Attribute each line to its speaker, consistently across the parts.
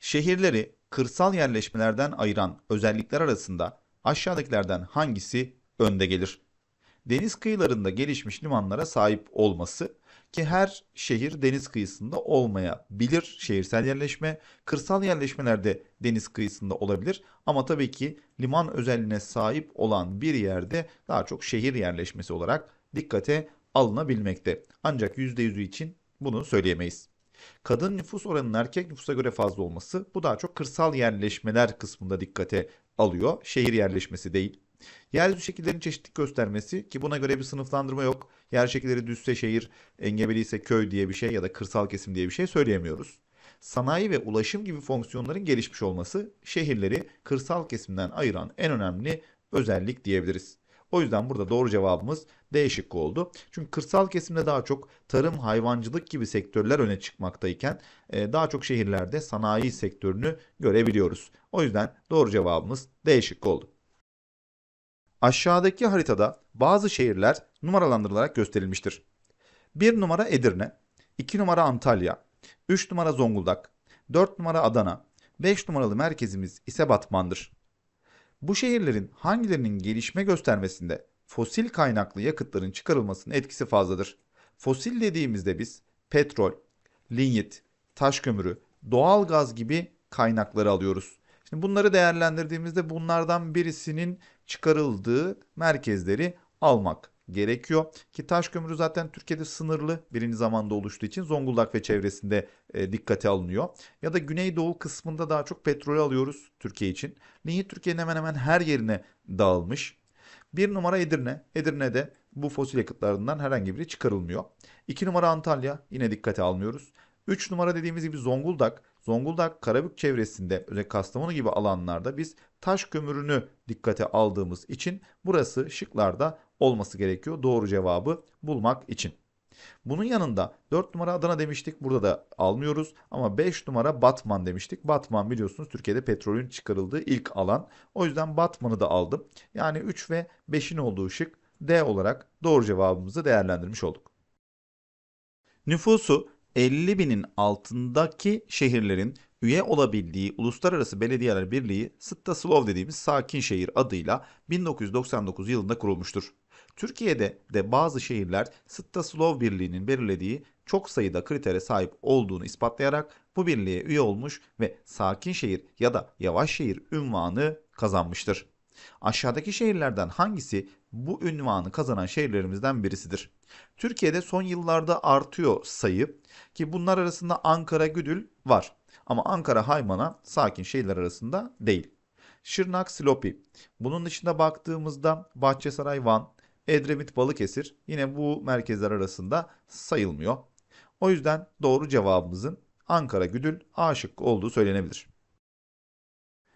Speaker 1: Şehirleri kırsal yerleşmelerden ayıran özellikler arasında aşağıdakilerden hangisi önde gelir? Deniz kıyılarında gelişmiş limanlara sahip olması ki her şehir deniz kıyısında olmayabilir. Şehirsel yerleşme, kırsal yerleşmelerde deniz kıyısında olabilir ama tabii ki liman özelliğine sahip olan bir yerde daha çok şehir yerleşmesi olarak dikkate alınabilmekte. Ancak %100'ü için bunu söyleyemeyiz. Kadın nüfus oranının erkek nüfusa göre fazla olması bu daha çok kırsal yerleşmeler kısmında dikkate alıyor. Şehir yerleşmesi değil. Yeryüzü şekillerinin çeşitlik göstermesi ki buna göre bir sınıflandırma yok. Yer şekilleri düzse şehir, engebeli ise köy diye bir şey ya da kırsal kesim diye bir şey söyleyemiyoruz. Sanayi ve ulaşım gibi fonksiyonların gelişmiş olması şehirleri kırsal kesimden ayıran en önemli özellik diyebiliriz. O yüzden burada doğru cevabımız D şıkkı oldu. Çünkü kırsal kesimde daha çok tarım, hayvancılık gibi sektörler öne çıkmaktayken e, daha çok şehirlerde sanayi sektörünü görebiliyoruz. O yüzden doğru cevabımız D şıkkı oldu. Aşağıdaki haritada bazı şehirler numaralandırılarak gösterilmiştir. 1 numara Edirne, 2 numara Antalya, 3 numara Zonguldak, 4 numara Adana, 5 numaralı merkezimiz ise Batman'dır. Bu şehirlerin hangilerinin gelişme göstermesinde fosil kaynaklı yakıtların çıkarılmasının etkisi fazladır. Fosil dediğimizde biz petrol, linyit, taş kömürü, doğal gaz gibi kaynakları alıyoruz. Şimdi bunları değerlendirdiğimizde bunlardan birisinin çıkarıldığı merkezleri almak gerekiyor. Ki taş kömürü zaten Türkiye'de sınırlı birinci zamanda oluştuğu için Zonguldak ve çevresinde e, dikkate alınıyor. Ya da güneydoğu kısmında daha çok petrol alıyoruz Türkiye için. Linyit Türkiye'nin hemen hemen her yerine dağılmış. Bir numara Edirne. Edirne'de bu fosil yakıtlarından herhangi biri çıkarılmıyor. İki numara Antalya yine dikkate almıyoruz. Üç numara dediğimiz gibi Zonguldak Zonguldak, Karabük çevresinde özellikle Kastamonu gibi alanlarda biz taş kömürünü dikkate aldığımız için burası şıklarda olması gerekiyor doğru cevabı bulmak için. Bunun yanında 4 numara Adana demiştik. Burada da almıyoruz. Ama 5 numara Batman demiştik. Batman biliyorsunuz Türkiye'de petrolün çıkarıldığı ilk alan. O yüzden Batman'ı da aldım. Yani 3 ve 5'in olduğu şık D olarak doğru cevabımızı değerlendirmiş olduk. Nüfusu 50 binin altındaki şehirlerin üye olabildiği Uluslararası Belediyeler Birliği Sıttaslov dediğimiz sakin şehir adıyla 1999 yılında kurulmuştur. Türkiye'de de bazı şehirler Sıttaslov Birliği'nin belirlediği çok sayıda kritere sahip olduğunu ispatlayarak bu birliğe üye olmuş ve sakin şehir ya da yavaş şehir ünvanı kazanmıştır. Aşağıdaki şehirlerden hangisi bu ünvanı kazanan şehirlerimizden birisidir? Türkiye'de son yıllarda artıyor sayı ki bunlar arasında Ankara Güdül var. Ama Ankara Haymana sakin şehirler arasında değil. Şırnak Silopi. Bunun dışında baktığımızda Bahçesaray Van, Edremit Balıkesir yine bu merkezler arasında sayılmıyor. O yüzden doğru cevabımızın Ankara Güdül A şıkkı olduğu söylenebilir.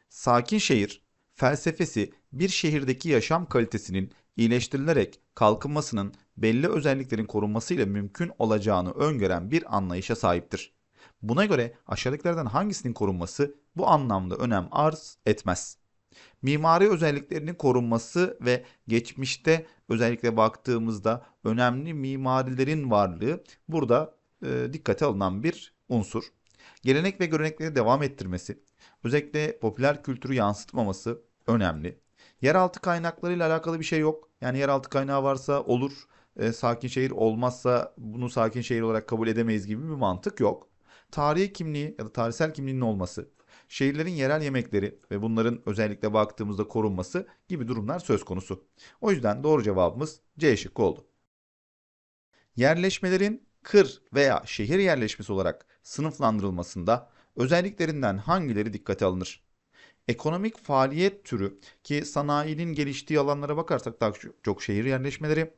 Speaker 1: Sakin şehir felsefesi bir şehirdeki yaşam kalitesinin iyileştirilerek kalkınmasının belli özelliklerin korunmasıyla mümkün olacağını öngören bir anlayışa sahiptir. Buna göre aşağıdakilerden hangisinin korunması bu anlamda önem arz etmez. Mimari özelliklerinin korunması ve geçmişte özellikle baktığımızda önemli mimarilerin varlığı burada e, dikkate alınan bir unsur. Gelenek ve görenekleri devam ettirmesi, özellikle popüler kültürü yansıtmaması, önemli. Yeraltı kaynaklarıyla alakalı bir şey yok. Yani yeraltı kaynağı varsa olur, e, sakin şehir olmazsa bunu sakin şehir olarak kabul edemeyiz gibi bir mantık yok. Tarihi kimliği ya da tarihsel kimliğinin olması, şehirlerin yerel yemekleri ve bunların özellikle baktığımızda korunması gibi durumlar söz konusu. O yüzden doğru cevabımız C şıkkı oldu. Yerleşmelerin kır veya şehir yerleşmesi olarak sınıflandırılmasında özelliklerinden hangileri dikkate alınır? Ekonomik faaliyet türü ki sanayinin geliştiği alanlara bakarsak daha çok şehir yerleşmeleri,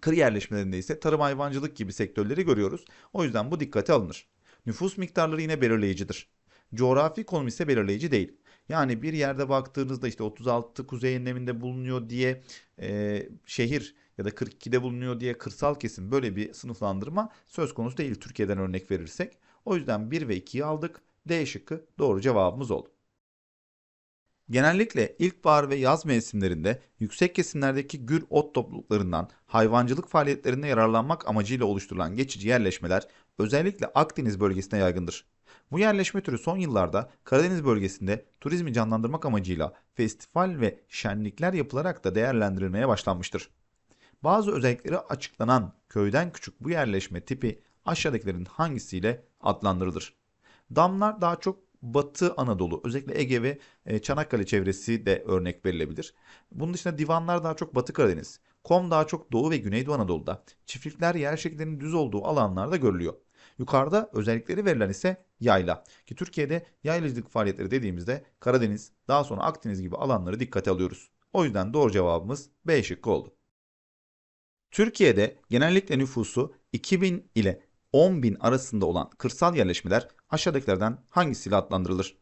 Speaker 1: kır yerleşmelerinde ise tarım hayvancılık gibi sektörleri görüyoruz. O yüzden bu dikkate alınır. Nüfus miktarları yine belirleyicidir. Coğrafi konum ise belirleyici değil. Yani bir yerde baktığınızda işte 36 kuzey enleminde bulunuyor diye e, şehir ya da 42'de bulunuyor diye kırsal kesim böyle bir sınıflandırma söz konusu değil Türkiye'den örnek verirsek. O yüzden 1 ve 2'yi aldık. D şıkkı doğru cevabımız oldu. Genellikle ilkbahar ve yaz mevsimlerinde yüksek kesimlerdeki gür ot topluluklarından hayvancılık faaliyetlerinde yararlanmak amacıyla oluşturulan geçici yerleşmeler özellikle Akdeniz bölgesine yaygındır. Bu yerleşme türü son yıllarda Karadeniz bölgesinde turizmi canlandırmak amacıyla festival ve şenlikler yapılarak da değerlendirilmeye başlanmıştır. Bazı özellikleri açıklanan köyden küçük bu yerleşme tipi aşağıdakilerin hangisiyle adlandırılır? Damlar daha çok Batı Anadolu özellikle Ege ve e, Çanakkale çevresi de örnek verilebilir. Bunun dışında divanlar daha çok Batı Karadeniz, kom daha çok Doğu ve Güneydoğu Anadolu'da, çiftlikler yer şeklinin düz olduğu alanlarda görülüyor. Yukarıda özellikleri verilen ise yayla ki Türkiye'de yaylacılık faaliyetleri dediğimizde Karadeniz daha sonra Akdeniz gibi alanları dikkate alıyoruz. O yüzden doğru cevabımız B şıkkı oldu. Türkiye'de genellikle nüfusu 2000 ile 10.000 arasında olan kırsal yerleşmeler aşağıdakilerden hangisiyle adlandırılır?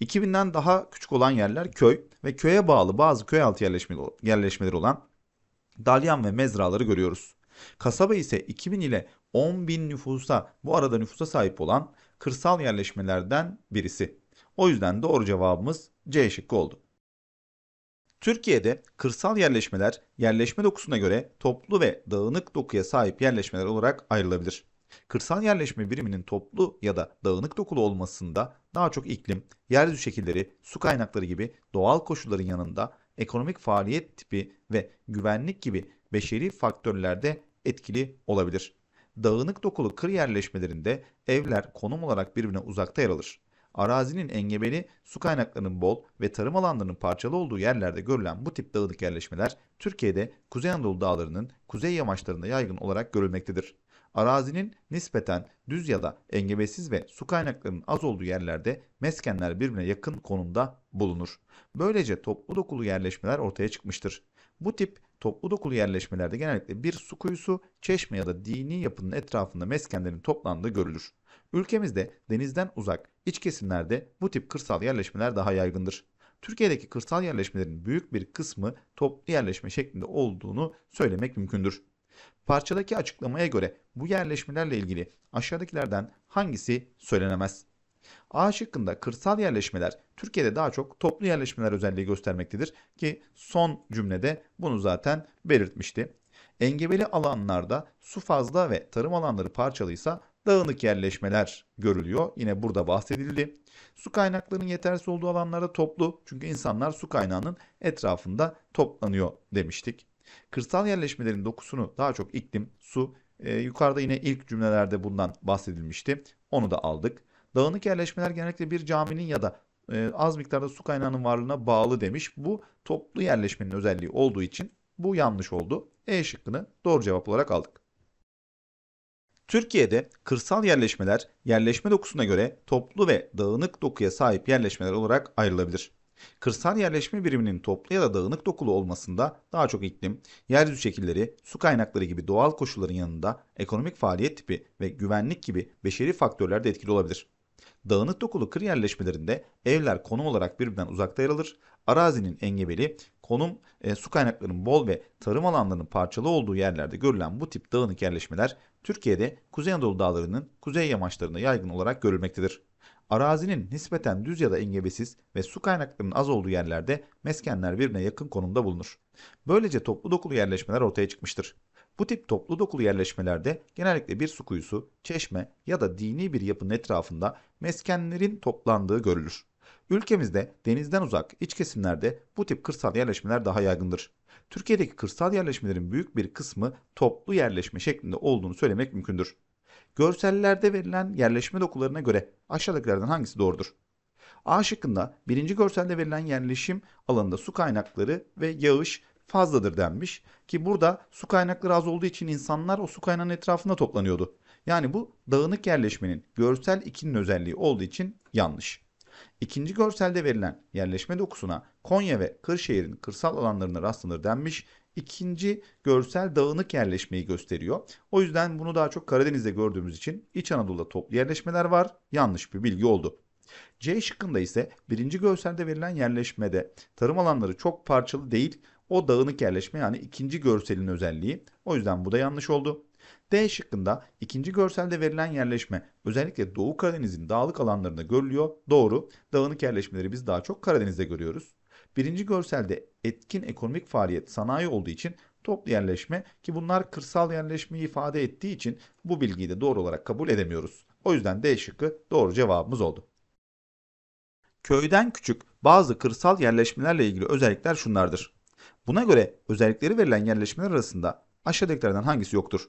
Speaker 1: 2000'den daha küçük olan yerler köy ve köye bağlı bazı köy altı yerleşmeleri olan dalyan ve mezraları görüyoruz. Kasaba ise 2000 ile 10 bin nüfusa bu arada nüfusa sahip olan kırsal yerleşmelerden birisi. O yüzden doğru cevabımız C şıkkı oldu. Türkiye'de kırsal yerleşmeler yerleşme dokusuna göre toplu ve dağınık dokuya sahip yerleşmeler olarak ayrılabilir. Kırsal yerleşme biriminin toplu ya da dağınık dokulu olmasında daha çok iklim, yeryüzü şekilleri, su kaynakları gibi doğal koşulların yanında ekonomik faaliyet tipi ve güvenlik gibi beşeri faktörlerde etkili olabilir. Dağınık dokulu kır yerleşmelerinde evler konum olarak birbirine uzakta yer alır. Arazinin engebeli, su kaynaklarının bol ve tarım alanlarının parçalı olduğu yerlerde görülen bu tip dağınık yerleşmeler Türkiye'de Kuzey Anadolu dağlarının kuzey yamaçlarında yaygın olarak görülmektedir. Arazinin nispeten düz ya da engebesiz ve su kaynaklarının az olduğu yerlerde meskenler birbirine yakın konumda bulunur. Böylece toplu dokulu yerleşmeler ortaya çıkmıştır. Bu tip toplu dokulu yerleşmelerde genellikle bir su kuyusu, çeşme ya da dini yapının etrafında meskenlerin toplandığı görülür. Ülkemizde denizden uzak iç kesimlerde bu tip kırsal yerleşmeler daha yaygındır. Türkiye'deki kırsal yerleşmelerin büyük bir kısmı toplu yerleşme şeklinde olduğunu söylemek mümkündür. Parçadaki açıklamaya göre bu yerleşmelerle ilgili aşağıdakilerden hangisi söylenemez? A şıkkında kırsal yerleşmeler Türkiye'de daha çok toplu yerleşmeler özelliği göstermektedir ki son cümlede bunu zaten belirtmişti. Engebeli alanlarda su fazla ve tarım alanları parçalıysa dağınık yerleşmeler görülüyor. Yine burada bahsedildi. Su kaynaklarının yetersiz olduğu alanlarda toplu çünkü insanlar su kaynağının etrafında toplanıyor demiştik. Kırsal yerleşmelerin dokusunu daha çok iklim, su, e, yukarıda yine ilk cümlelerde bundan bahsedilmişti. Onu da aldık. Dağınık yerleşmeler genellikle bir caminin ya da e, az miktarda su kaynağının varlığına bağlı demiş. Bu toplu yerleşmenin özelliği olduğu için bu yanlış oldu. E şıkkını doğru cevap olarak aldık. Türkiye'de kırsal yerleşmeler yerleşme dokusuna göre toplu ve dağınık dokuya sahip yerleşmeler olarak ayrılabilir. Kırsal yerleşme biriminin toplu ya da dağınık dokulu olmasında daha çok iklim, yeryüzü şekilleri, su kaynakları gibi doğal koşulların yanında ekonomik faaliyet tipi ve güvenlik gibi beşeri faktörler de etkili olabilir. Dağınık dokulu kır yerleşmelerinde evler konum olarak birbirinden uzakta yer alır, arazinin engebeli, konum, e, su kaynaklarının bol ve tarım alanlarının parçalı olduğu yerlerde görülen bu tip dağınık yerleşmeler Türkiye'de Kuzey Anadolu dağlarının kuzey yamaçlarında yaygın olarak görülmektedir. Arazinin nispeten düz ya da engebesiz ve su kaynaklarının az olduğu yerlerde meskenler birbirine yakın konumda bulunur. Böylece toplu dokulu yerleşmeler ortaya çıkmıştır. Bu tip toplu dokulu yerleşmelerde genellikle bir su kuyusu, çeşme ya da dini bir yapının etrafında meskenlerin toplandığı görülür. Ülkemizde denizden uzak iç kesimlerde bu tip kırsal yerleşmeler daha yaygındır. Türkiye'deki kırsal yerleşmelerin büyük bir kısmı toplu yerleşme şeklinde olduğunu söylemek mümkündür. Görsellerde verilen yerleşme dokularına göre aşağıdakilerden hangisi doğrudur? A şıkkında birinci görselde verilen yerleşim alanında su kaynakları ve yağış fazladır denmiş ki burada su kaynakları az olduğu için insanlar o su kaynağının etrafında toplanıyordu. Yani bu dağınık yerleşmenin görsel 2'nin özelliği olduğu için yanlış. İkinci görselde verilen yerleşme dokusuna Konya ve Kırşehir'in kırsal alanlarına rastlanır denmiş ikinci görsel dağınık yerleşmeyi gösteriyor. O yüzden bunu daha çok Karadeniz'de gördüğümüz için İç Anadolu'da toplu yerleşmeler var. Yanlış bir bilgi oldu. C şıkkında ise birinci görselde verilen yerleşmede tarım alanları çok parçalı değil. O dağınık yerleşme yani ikinci görselin özelliği. O yüzden bu da yanlış oldu. D şıkkında ikinci görselde verilen yerleşme özellikle Doğu Karadeniz'in dağlık alanlarında görülüyor. Doğru. Dağınık yerleşmeleri biz daha çok Karadeniz'de görüyoruz. Birinci görselde etkin ekonomik faaliyet sanayi olduğu için toplu yerleşme ki bunlar kırsal yerleşmeyi ifade ettiği için bu bilgiyi de doğru olarak kabul edemiyoruz. O yüzden D şıkkı doğru cevabımız oldu. Köyden küçük bazı kırsal yerleşmelerle ilgili özellikler şunlardır. Buna göre özellikleri verilen yerleşmeler arasında aşağıdakilerden hangisi yoktur?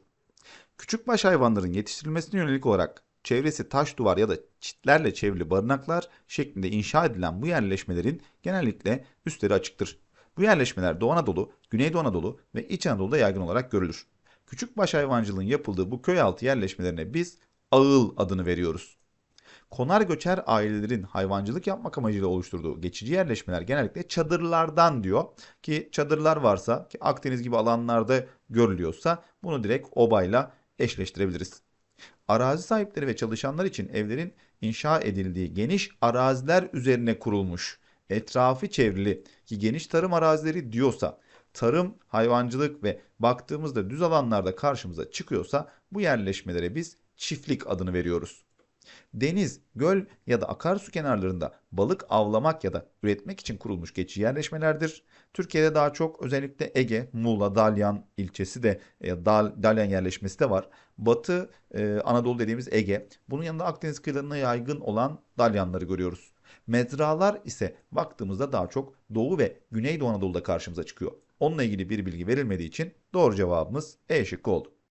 Speaker 1: Küçük baş hayvanların yetiştirilmesine yönelik olarak çevresi taş duvar ya da çitlerle çevrili barınaklar şeklinde inşa edilen bu yerleşmelerin genellikle üstleri açıktır. Bu yerleşmeler Doğu Anadolu, Güneydoğu Anadolu ve İç Anadolu'da yaygın olarak görülür. Küçük baş hayvancılığın yapıldığı bu köy altı yerleşmelerine biz ağıl adını veriyoruz. Konar göçer ailelerin hayvancılık yapmak amacıyla oluşturduğu geçici yerleşmeler genellikle çadırlardan diyor ki çadırlar varsa ki Akdeniz gibi alanlarda görülüyorsa bunu direkt obayla eşleştirebiliriz arazi sahipleri ve çalışanlar için evlerin inşa edildiği geniş araziler üzerine kurulmuş, etrafı çevrili ki geniş tarım arazileri diyorsa, tarım, hayvancılık ve baktığımızda düz alanlarda karşımıza çıkıyorsa bu yerleşmelere biz çiftlik adını veriyoruz. Deniz, göl ya da akarsu kenarlarında balık avlamak ya da üretmek için kurulmuş geçici yerleşmelerdir. Türkiye'de daha çok özellikle Ege, Muğla, Dalyan ilçesi de e, Dal, Dalyan yerleşmesi de var. Batı e, Anadolu dediğimiz Ege. Bunun yanında Akdeniz kıyılarına yaygın olan Dalyanları görüyoruz. Mezralar ise baktığımızda daha çok Doğu ve Güneydoğu Anadolu'da karşımıza çıkıyor. Onunla ilgili bir bilgi verilmediği için doğru cevabımız E şıkkı oldu.